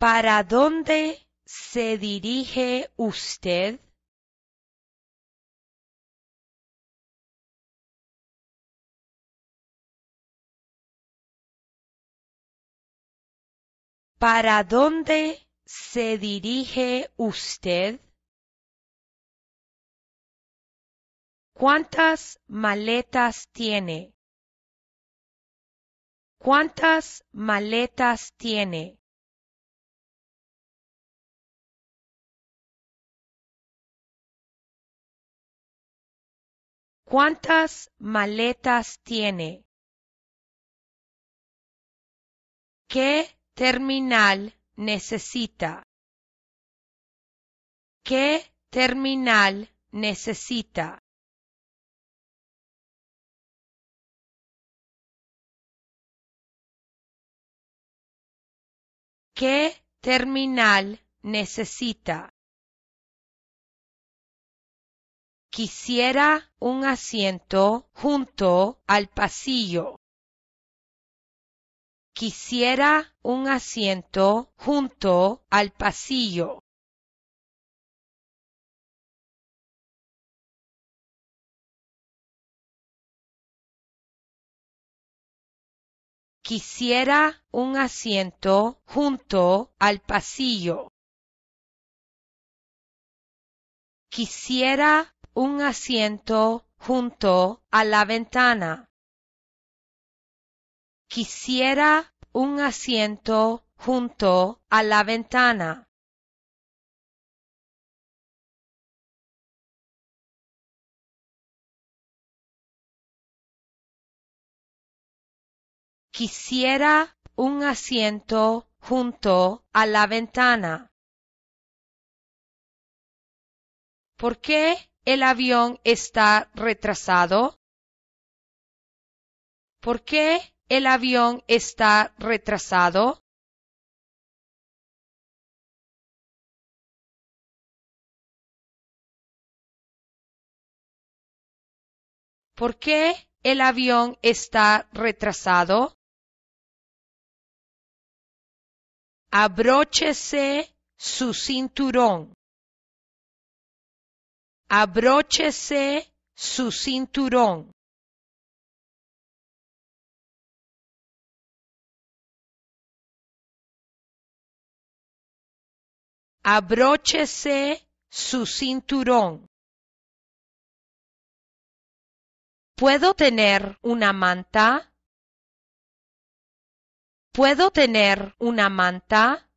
¿Para dónde se dirige usted? ¿Para dónde se dirige usted? ¿Cuántas maletas tiene? ¿Cuántas maletas tiene? ¿Cuántas maletas tiene? ¿Qué terminal necesita? ¿Qué terminal necesita? ¿Qué terminal necesita? quisiera un asiento junto al pasillo. Quisiera un asiento junto al pasillo. Quisiera un asiento junto al pasillo. Quisiera un asiento junto a la ventana. Quisiera un asiento junto a la ventana. Quisiera un asiento junto a la ventana. ¿Por qué el avión está retrasado? ¿Por qué el avión está retrasado? ¿Por qué el avión está retrasado? Abróchese su cinturón abróchese su cinturón. Abróchese su cinturón. ¿Puedo tener una manta? ¿Puedo tener una manta?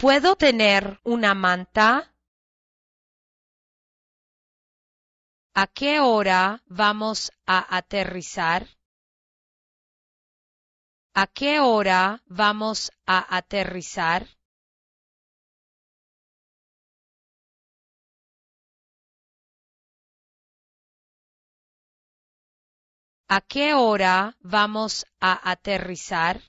¿Puedo tener una manta? ¿A qué hora vamos a aterrizar? ¿A qué hora vamos a aterrizar? ¿A qué hora vamos a aterrizar?